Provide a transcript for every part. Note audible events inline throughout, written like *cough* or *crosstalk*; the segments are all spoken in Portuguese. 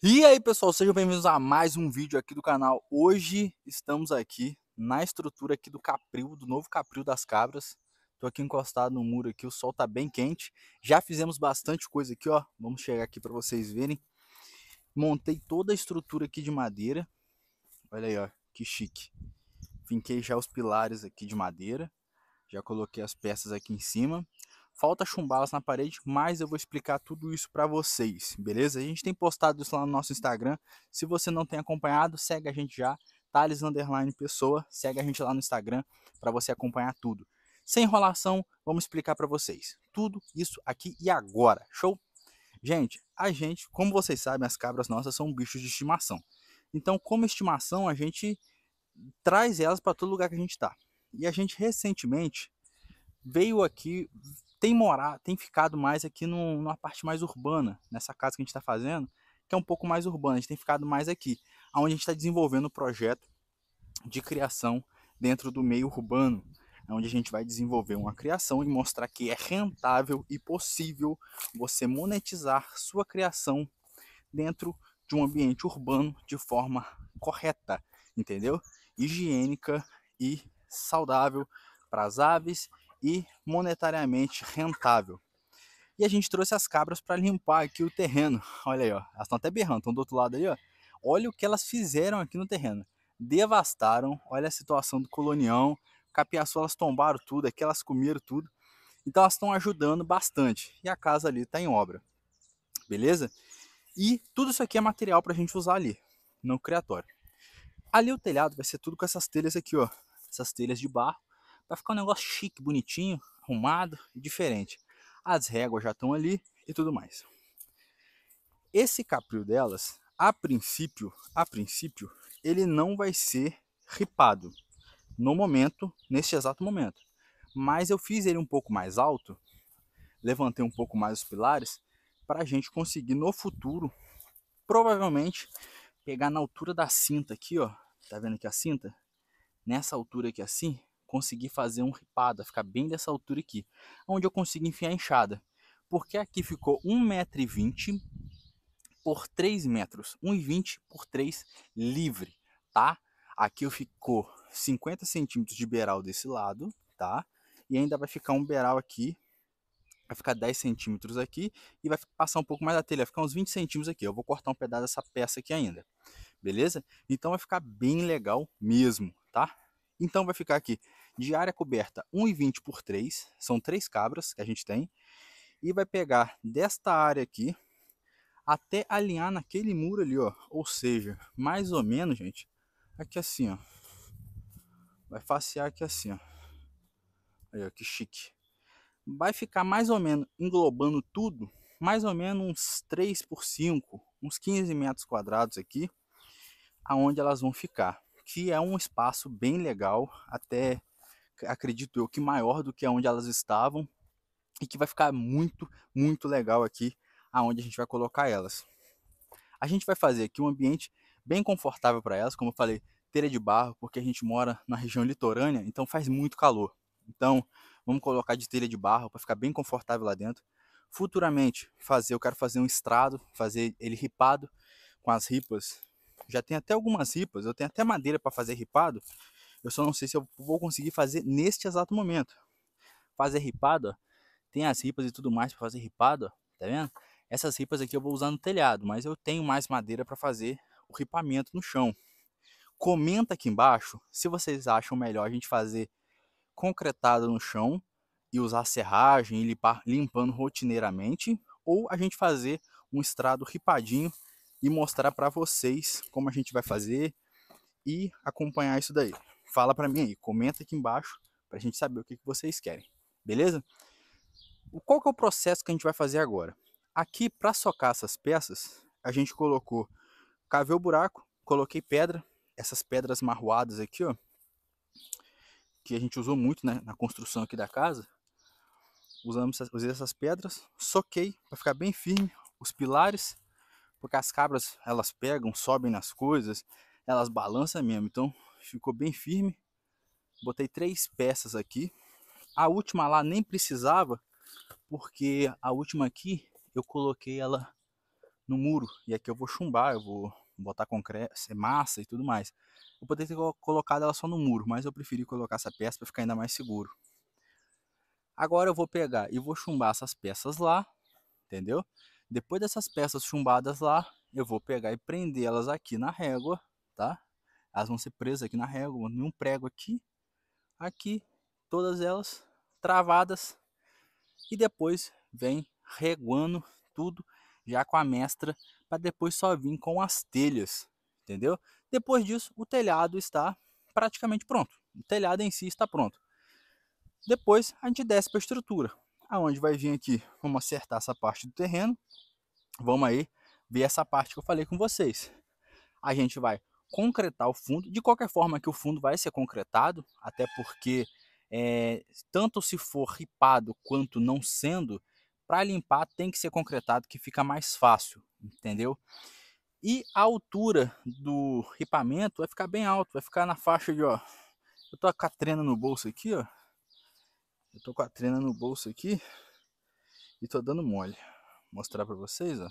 E aí, pessoal, sejam bem-vindos a mais um vídeo aqui do canal. Hoje estamos aqui na estrutura aqui do Capril, do novo Capril das Cabras. Estou aqui encostado no muro aqui, o sol está bem quente. Já fizemos bastante coisa aqui, ó. Vamos chegar aqui para vocês verem. Montei toda a estrutura aqui de madeira. Olha aí, ó, que chique. Finquei já os pilares aqui de madeira. Já coloquei as peças aqui em cima. Falta chumbalas na parede, mas eu vou explicar tudo isso para vocês, beleza? A gente tem postado isso lá no nosso Instagram. Se você não tem acompanhado, segue a gente já, Thales Underline Pessoa, segue a gente lá no Instagram para você acompanhar tudo. Sem enrolação, vamos explicar para vocês tudo isso aqui e agora, show? Gente, a gente, como vocês sabem, as cabras nossas são bichos de estimação. Então, como estimação, a gente traz elas para todo lugar que a gente está. E a gente recentemente veio aqui tem morar, tem ficado mais aqui no, numa parte mais urbana, nessa casa que a gente está fazendo, que é um pouco mais urbana, a gente tem ficado mais aqui, onde a gente está desenvolvendo o projeto de criação dentro do meio urbano, onde a gente vai desenvolver uma criação e mostrar que é rentável e possível você monetizar sua criação dentro de um ambiente urbano de forma correta, entendeu? Higiênica e saudável para as aves e monetariamente rentável. E a gente trouxe as cabras para limpar aqui o terreno. Olha aí, ó. Elas estão até berrando, estão do outro lado aí, ó. Olha o que elas fizeram aqui no terreno. Devastaram, olha a situação do colonião. Capiaçu, elas tombaram tudo, aqui elas comeram tudo. Então elas estão ajudando bastante. E a casa ali está em obra. Beleza? E tudo isso aqui é material para a gente usar ali, no criatório. Ali o telhado vai ser tudo com essas telhas aqui, ó. Essas telhas de barro. Vai ficar um negócio chique, bonitinho, arrumado e diferente. As réguas já estão ali e tudo mais. Esse capril delas, a princípio, a princípio, ele não vai ser ripado no momento, neste exato momento. Mas eu fiz ele um pouco mais alto, levantei um pouco mais os pilares, para a gente conseguir no futuro, provavelmente, pegar na altura da cinta aqui, ó. Tá vendo aqui a cinta? Nessa altura aqui assim, conseguir fazer um ripada, ficar bem dessa altura aqui, onde eu consigo enfiar a enxada. Porque aqui ficou 1,20m por 3 metros, 1,20 por 3 livre, tá? Aqui eu ficou 50 centímetros de beiral desse lado, tá? E ainda vai ficar um beiral aqui, vai ficar 10 centímetros aqui e vai passar um pouco mais da telha, vai ficar uns 20 centímetros aqui. Eu vou cortar um pedaço dessa peça aqui ainda, beleza? Então vai ficar bem legal mesmo, tá? Então vai ficar aqui de área coberta 1,20 por 3, são três cabras que a gente tem, e vai pegar desta área aqui até alinhar naquele muro ali, ó. Ou seja, mais ou menos, gente, aqui assim, ó. Vai facear aqui assim, ó. Aí, ó, que chique. Vai ficar mais ou menos englobando tudo, mais ou menos uns 3 por 5, uns 15 metros quadrados aqui, aonde elas vão ficar que é um espaço bem legal, até acredito eu que maior do que onde elas estavam e que vai ficar muito, muito legal aqui aonde a gente vai colocar elas. A gente vai fazer aqui um ambiente bem confortável para elas, como eu falei, telha de barro, porque a gente mora na região litorânea, então faz muito calor. Então, vamos colocar de telha de barro para ficar bem confortável lá dentro. Futuramente, fazer, eu quero fazer um estrado, fazer ele ripado com as ripas já tem até algumas ripas, eu tenho até madeira para fazer ripado. Eu só não sei se eu vou conseguir fazer neste exato momento. Fazer ripado, ó, tem as ripas e tudo mais para fazer ripado, ó, tá vendo? Essas ripas aqui eu vou usar no telhado, mas eu tenho mais madeira para fazer o ripamento no chão. Comenta aqui embaixo se vocês acham melhor a gente fazer concretado no chão e usar serragem e limpar, limpando rotineiramente, ou a gente fazer um estrado ripadinho e mostrar para vocês como a gente vai fazer e acompanhar isso daí. Fala para mim aí, comenta aqui embaixo para a gente saber o que, que vocês querem, beleza? Qual que é o processo que a gente vai fazer agora? Aqui para socar essas peças, a gente colocou, cavei o buraco, coloquei pedra, essas pedras marroadas aqui, ó, que a gente usou muito né, na construção aqui da casa. Usamos, usei essas pedras, soquei para ficar bem firme os pilares porque as cabras elas pegam, sobem nas coisas, elas balançam mesmo. Então ficou bem firme. Botei três peças aqui. A última lá nem precisava, porque a última aqui eu coloquei ela no muro. E aqui eu vou chumbar, eu vou botar concreto, massa e tudo mais. Eu poderia ter colocado ela só no muro, mas eu preferi colocar essa peça para ficar ainda mais seguro. Agora eu vou pegar e vou chumbar essas peças lá, entendeu? Depois dessas peças chumbadas lá, eu vou pegar e prender elas aqui na régua, tá? Elas vão ser presas aqui na régua, nenhum prego aqui, aqui, todas elas travadas. E depois vem reguando tudo já com a mestra para depois só vir com as telhas, entendeu? Depois disso, o telhado está praticamente pronto. O telhado em si está pronto. Depois a gente desce para a estrutura aonde vai vir aqui, vamos acertar essa parte do terreno, vamos aí ver essa parte que eu falei com vocês. A gente vai concretar o fundo, de qualquer forma que o fundo vai ser concretado, até porque é, tanto se for ripado quanto não sendo, para limpar tem que ser concretado que fica mais fácil, entendeu? E a altura do ripamento vai ficar bem alto, vai ficar na faixa de, ó, eu tô com a trena no bolso aqui, ó, eu tô com a trena no bolso aqui e tô dando mole. Vou mostrar pra vocês, ó.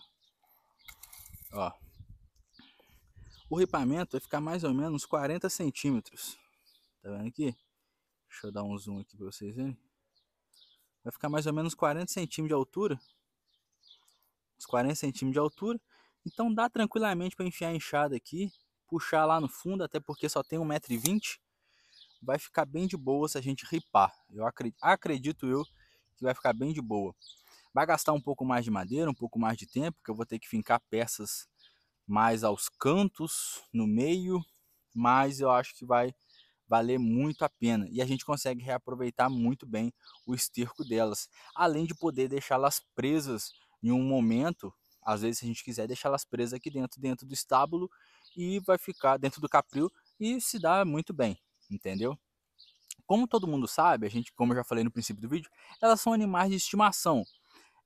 Ó. O ripamento vai ficar mais ou menos 40 centímetros. Tá vendo aqui? Deixa eu dar um zoom aqui pra vocês verem. Vai ficar mais ou menos 40 centímetros de altura. Uns 40 centímetros de altura. Então dá tranquilamente para enfiar a enxada aqui. Puxar lá no fundo, até porque só tem 1,20m vai ficar bem de boa se a gente ripar. Eu acredito, acredito eu que vai ficar bem de boa. Vai gastar um pouco mais de madeira, um pouco mais de tempo, porque eu vou ter que fincar peças mais aos cantos, no meio, mas eu acho que vai valer muito a pena e a gente consegue reaproveitar muito bem o esterco delas, além de poder deixá-las presas em um momento, às vezes se a gente quiser deixá-las presas aqui dentro, dentro do estábulo e vai ficar dentro do capril e se dá muito bem entendeu? Como todo mundo sabe, a gente, como eu já falei no princípio do vídeo, elas são animais de estimação.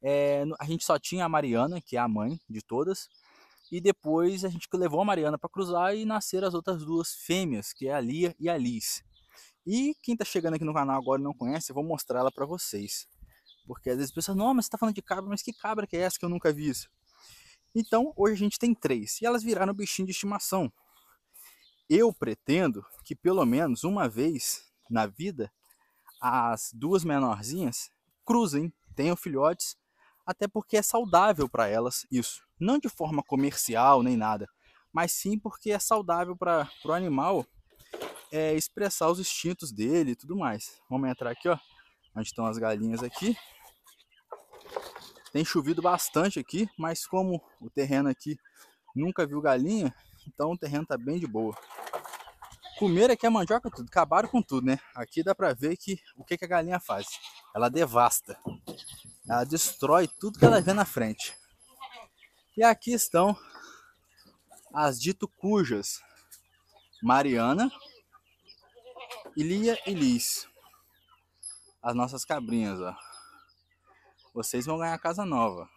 É, a gente só tinha a Mariana, que é a mãe de todas, e depois a gente levou a Mariana para cruzar e nasceram as outras duas fêmeas, que é a Lia e a Liz. E quem está chegando aqui no canal agora e não conhece, eu vou mostrar ela para vocês. Porque às vezes pessoas, não, mas você tá falando de cabra, mas que cabra que é essa que eu nunca vi isso? Então, hoje a gente tem três, e elas viraram bichinho de estimação. Eu pretendo que pelo menos uma vez na vida as duas menorzinhas cruzem, tenham filhotes, até porque é saudável para elas isso. Não de forma comercial nem nada, mas sim porque é saudável para o animal é, expressar os instintos dele e tudo mais. Vamos entrar aqui, ó, onde estão as galinhas aqui. Tem chovido bastante aqui, mas como o terreno aqui nunca viu galinha, então o terreno está bem de boa. Comer aqui a mandioca tudo, acabaram com tudo, né? Aqui dá pra ver que o que, que a galinha faz. Ela devasta. Ela destrói tudo que ela vê na frente. E aqui estão as dito cujas. Mariana, Ilia e Liz. As nossas cabrinhas, ó. Vocês vão ganhar casa nova.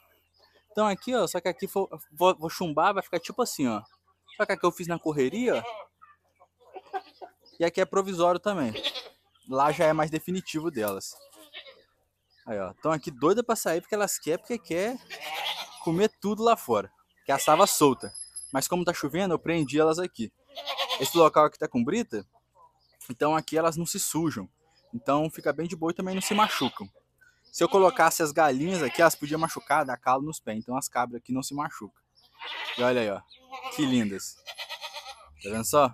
Então aqui, ó, só que aqui vou, vou, vou chumbar, vai ficar tipo assim, ó. Só que aqui eu fiz na correria, ó. E aqui é provisório também. Lá já é mais definitivo delas. Aí, ó. Estão aqui doida para sair porque elas querem, porque quer comer tudo lá fora. Que a estava solta. Mas como tá chovendo, eu prendi elas aqui. Esse local aqui tá com brita, então aqui elas não se sujam. Então fica bem de boa e também não se machucam. Se eu colocasse as galinhas aqui, elas podiam machucar, dar calo nos pés. Então as cabras aqui não se machucam. E olha aí, ó. Que lindas. Tá vendo só?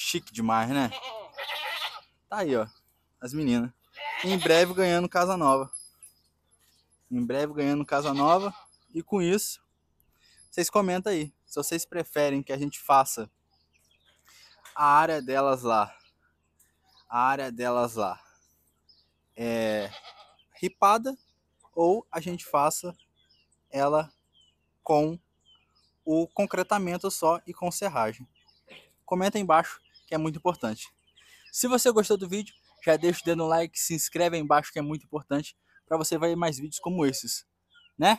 Chique demais, né? *laughs* Tá aí, ó. As meninas. Em breve ganhando casa nova. Em breve ganhando casa nova. E com isso, vocês comentam aí. Se vocês preferem que a gente faça a área delas lá. A área delas lá. É ripada ou a gente faça ela com o concretamento só e com serragem. Comenta embaixo que é muito importante. Se você gostou do vídeo, já deixa o dedo no like, se inscreve aí embaixo que é muito importante para você ver mais vídeos como esses. Né?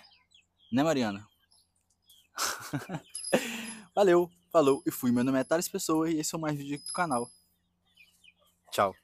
Né, Mariana? *laughs* Valeu, falou e fui. Meu nome é Thales Pessoa e esse é o mais vídeo do canal. Tchau.